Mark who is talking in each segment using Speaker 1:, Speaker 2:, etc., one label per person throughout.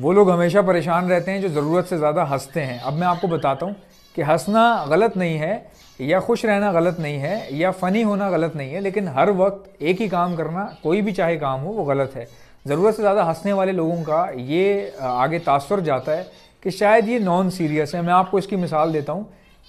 Speaker 1: वो लोग हमेशा परेशान रहते हैं जो ज़रूरत से ज़्यादा हंसते हैं अब मैं आपको बताता हूँ कि हंसना गलत नहीं है या खुश रहना गलत नहीं है या फ़नी होना गलत नहीं है लेकिन हर वक्त एक ही काम करना कोई भी चाहे काम हो वो गलत है ज़रूरत से ज़्यादा हंसने वाले लोगों का ये आगे तासर जाता है कि शायद ये नॉन सीरियस है मैं आपको इसकी मिसाल देता हूँ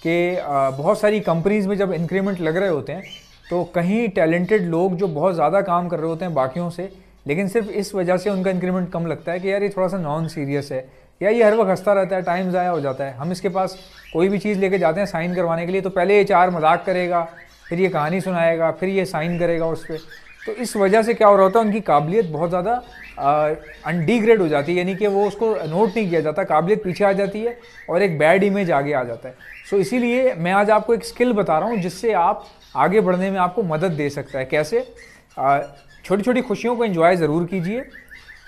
Speaker 1: कि बहुत सारी कंपनीज़ में जब इंक्रीमेंट लग रहे होते हैं तो कहीं टैलेंटेड लोग जो बहुत ज़्यादा काम कर रहे होते हैं बाकियों से लेकिन सिर्फ इस वजह से उनका इंक्रीमेंट कम लगता है कि यार ये थोड़ा सा नॉन सीरियस है या ये हर वक्त हंसता रहता है टाइम ज़ाया हो जाता है हम इसके पास कोई भी चीज़ लेके जाते हैं साइन करवाने के लिए तो पहले ये चार मजाक करेगा फिर ये कहानी सुनाएगा फिर ये साइन करेगा उस पर तो इस वजह से क्या हो रहा होता है उनकी काबिलियत बहुत ज़्यादा अनडीग्रेड हो जाती है यानी कि वो उसको नोट नहीं किया जाता काबिलियत पीछे आ जाती है और एक बैड इमेज आगे आ जाता है सो so, इसीलिए मैं आज आपको एक स्किल बता रहा हूँ जिससे आप आगे बढ़ने में आपको मदद दे सकता है कैसे आ, छोटी छोटी खुशियों को इन्जॉय ज़रूर कीजिए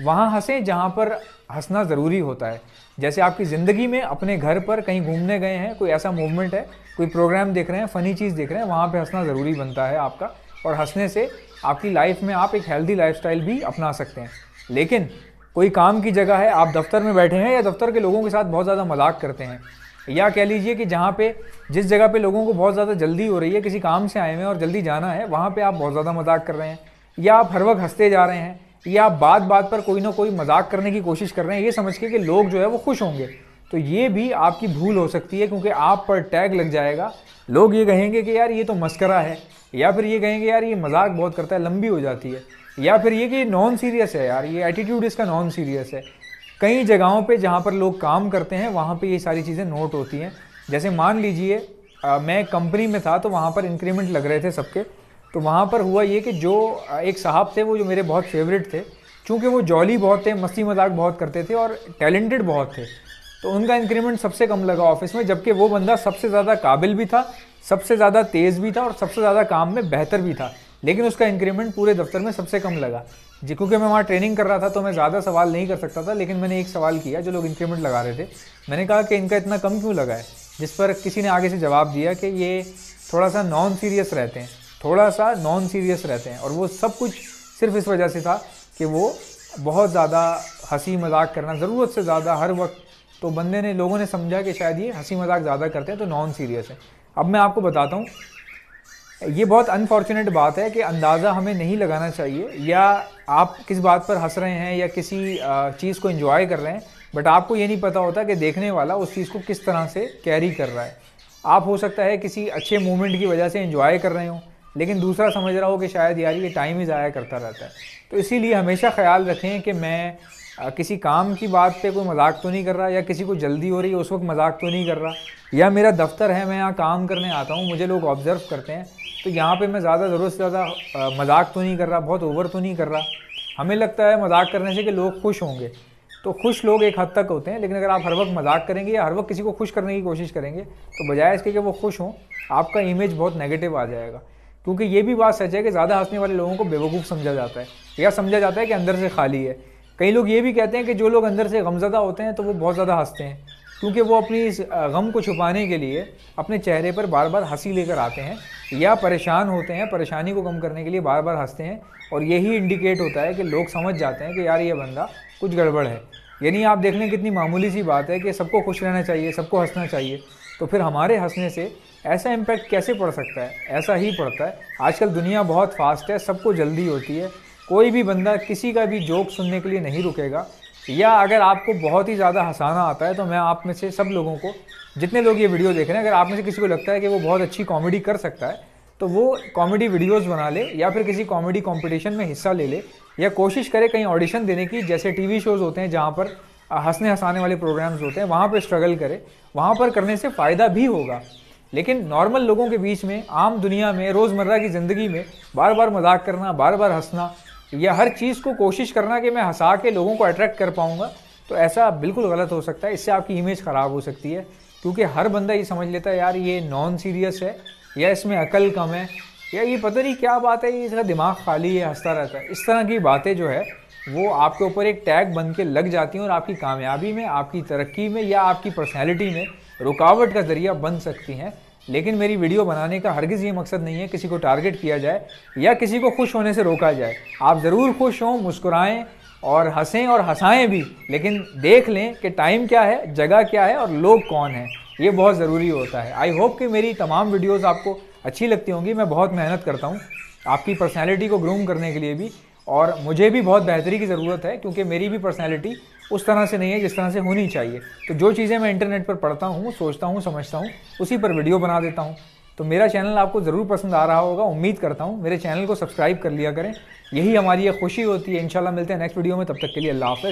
Speaker 1: वहाँ हंसें जहाँ पर हंसना ज़रूरी होता है जैसे आपकी ज़िंदगी में अपने घर पर कहीं घूमने गए हैं कोई ऐसा मूवमेंट है कोई प्रोग्राम देख रहे हैं फ़नी चीज़ देख रहे हैं वहाँ पे हंसना ज़रूरी बनता है आपका और हंसने से आपकी लाइफ में आप एक हेल्दी लाइफ भी अपना सकते हैं लेकिन कोई काम की जगह है आप दफ्तर में बैठे हैं या दफ्तर के लोगों के साथ बहुत ज़्यादा मजाक करते हैं या कह लीजिए कि जहाँ पे जिस जगह पे लोगों को बहुत ज़्यादा जल्दी हो रही है किसी काम से आए हुए हैं और जल्दी जाना है वहाँ पे आप बहुत ज़्यादा मजाक कर रहे हैं या आप हर वक्त हंसते जा रहे हैं या आप बात बात पर कोई ना कोई मजाक करने की कोशिश कर रहे हैं ये समझ के कि लोग जो है वो खुश होंगे तो ये भी आपकी भूल हो सकती है क्योंकि आप पर टैग लग जाएगा लोग ये कहेंगे कि यार ये तो मस्करा है या फिर ये कहेंगे यार ये मजाक बहुत करता है लंबी हो जाती है या फिर ये कि नॉन सीरियस है यार ये एटीट्यूड इसका नॉन सीरियस है कई जगहों पे जहाँ पर लोग काम करते हैं वहाँ पे ये सारी चीज़ें नोट होती हैं जैसे मान लीजिए मैं कंपनी में था तो वहाँ पर इंक्रीमेंट लग रहे थे सबके तो वहाँ पर हुआ ये कि जो एक साहब थे वो जो मेरे बहुत फेवरेट थे चूँकि वो जॉली बहुत थे मस्ती मजाक बहुत करते थे और टैलेंटेड बहुत थे तो उनका इंक्रीमेंट सबसे कम लगा ऑफिस में जबकि वो बंदा सबसे ज़्यादा काबिल भी था सबसे ज़्यादा तेज़ भी था और सबसे ज़्यादा काम में बेहतर भी था लेकिन उसका इंक्रीमेंट पूरे दफ्तर में सबसे कम लगा जी क्योंकि मैं वहाँ ट्रेनिंग कर रहा था तो मैं ज़्यादा सवाल नहीं कर सकता था लेकिन मैंने एक सवाल किया जो लोग इंक्रीमेंट लगा रहे थे मैंने कहा कि इनका इतना कम क्यों लगा है जिस पर किसी ने आगे से जवाब दिया कि ये थोड़ा सा नॉन सीरियस रहते हैं थोड़ा सा नॉन सीरियस रहते हैं और वो सब कुछ सिर्फ इस वजह से था कि वो बहुत ज़्यादा हंसी मजाक करना ज़रूरत से ज़्यादा हर वक्त तो बंदे ने लोगों ने समझा कि शायद ये हंसी मजाक ज़्यादा करते हैं तो नॉन सीरियस है अब मैं आपको बताता हूँ ये बहुत अनफॉर्चुनेट बात है कि अंदाज़ा हमें नहीं लगाना चाहिए या आप किस बात पर हंस रहे हैं या किसी चीज़ को इन्जॉय कर रहे हैं बट आपको ये नहीं पता होता कि देखने वाला उस चीज़ को किस तरह से कैरी कर रहा है आप हो सकता है किसी अच्छे मोमेंट की वजह से इन्जॉय कर रहे हों लेकिन दूसरा समझ रहा हो कि शायद यार ये टाइम ही ज़ाया करता रहता है तो इसीलिए हमेशा ख्याल रखें कि मैं किसी काम की बात पे कोई मजाक तो नहीं कर रहा या किसी को जल्दी हो रही है उस वक्त मजाक तो नहीं कर रहा या मेरा दफ्तर है मैं यहाँ काम करने आता हूँ मुझे लोग ऑब्ज़र्व करते हैं तो यहाँ पर मैं ज़्यादा ज़रूरत से ज़्यादा मजाक तो नहीं कर रहा बहुत ओवर तो नहीं कर रहा हमें लगता है मजाक करने से कि लोग खुश होंगे तो खुश लोग एक हद तक होते हैं लेकिन अगर आप हर वक्त मजाक करेंगे या हर वक्त किसी को खुश करने की कोशिश करेंगे तो बजाय इसके कि वो खुश हों आपका इमेज बहुत नेगेटिव आ जाएगा क्योंकि ये भी बात सच है कि ज़्यादा हंसने वाले लोगों को बेवकूफ़ समझा जाता है या समझा जाता है कि अंदर से खाली है कई लोग ये भी कहते हैं कि जो लोग अंदर से गमज़दा होते हैं तो वो बहुत ज़्यादा हंसते हैं क्योंकि वो अपनी इस गम को छुपाने के लिए अपने चेहरे पर बार बार हंसी लेकर आते हैं या परेशान होते हैं परेशानी को कम करने के लिए बार बार हंसते हैं और यही इंडिकेट होता है कि लोग समझ जाते हैं कि यार ये बंदा कुछ गड़बड़ है यानी आप देख लें कितनी मामूली सी बात है कि सबको खुश रहना चाहिए सबको हंसना चाहिए तो फिर हमारे हंसने से ऐसा इम्पैक्ट कैसे पड़ सकता है ऐसा ही पड़ता है आजकल दुनिया बहुत फास्ट है सबको जल्दी होती है कोई भी बंदा किसी का भी जोक सुनने के लिए नहीं रुकेगा या अगर आपको बहुत ही ज़्यादा हंसाना आता है तो मैं आप में से सब लोगों को जितने लोग ये वीडियो देख रहे हैं अगर आप में से किसी को लगता है कि वो बहुत अच्छी कॉमेडी कर सकता है तो वो कॉमेडी वीडियोस बना ले या फिर किसी कॉमेडी कंपटीशन में हिस्सा ले ले या कोशिश करे कहीं ऑडिशन देने की जैसे टीवी शोज़ होते हैं जहाँ पर हंसने हंसाने वाले प्रोग्राम्स होते हैं वहाँ पर स्ट्रगल करें वहाँ पर करने से फ़ायदा भी होगा लेकिन नॉर्मल लोगों के बीच में आम दुनिया में रोज़मर्रा की ज़िंदगी में बार बार मजाक करना बार बार हंसना या हर चीज़ को कोशिश करना कि मैं हंसा के लोगों को अट्रैक्ट कर पाऊँगा तो ऐसा बिल्कुल गलत हो सकता है इससे आपकी इमेज ख़राब हो सकती है क्योंकि हर बंदा ये समझ लेता है यार ये नॉन सीरियस है या इसमें अकल कम है या ये पता नहीं क्या बात है ये इसका दिमाग खाली है हंसता रहता है इस तरह की बातें जो है वो आपके ऊपर एक टैग बन के लग जाती हैं और आपकी कामयाबी में आपकी तरक्की में या आपकी पर्सनैलिटी में रुकावट का ज़रिया बन सकती हैं लेकिन मेरी वीडियो बनाने का हरगिज़ ये मकसद नहीं है किसी को टारगेट किया जाए या किसी को खुश होने से रोका जाए आप ज़रूर खुश हों मुस्कुराएं और हंसें और हंसाएं भी लेकिन देख लें कि टाइम क्या है जगह क्या है और लोग कौन हैं ये बहुत ज़रूरी होता है आई होप कि मेरी तमाम वीडियोज़ आपको अच्छी लगती होंगी मैं बहुत मेहनत करता हूँ आपकी पर्सनैलिटी को ग्रूम करने के लिए भी और मुझे भी बहुत बेहतरी की ज़रूरत है क्योंकि मेरी भी पर्सनैलिटी उस तरह से नहीं है जिस तरह से होनी चाहिए तो जो चीज़ें मैं इंटरनेट पर पढ़ता हूँ सोचता हूँ समझता हूँ उसी पर वीडियो बना देता हूँ तो मेरा चैनल आपको ज़रूर पसंद आ रहा होगा उम्मीद करता हूँ मेरे चैनल को सब्सक्राइब कर लिया करें यही हमारी एक खुशी होती है इंशाल्लाह मिलते हैं नेक्स्ट वीडियो में तब तक के लिए अल्लाह हाफ़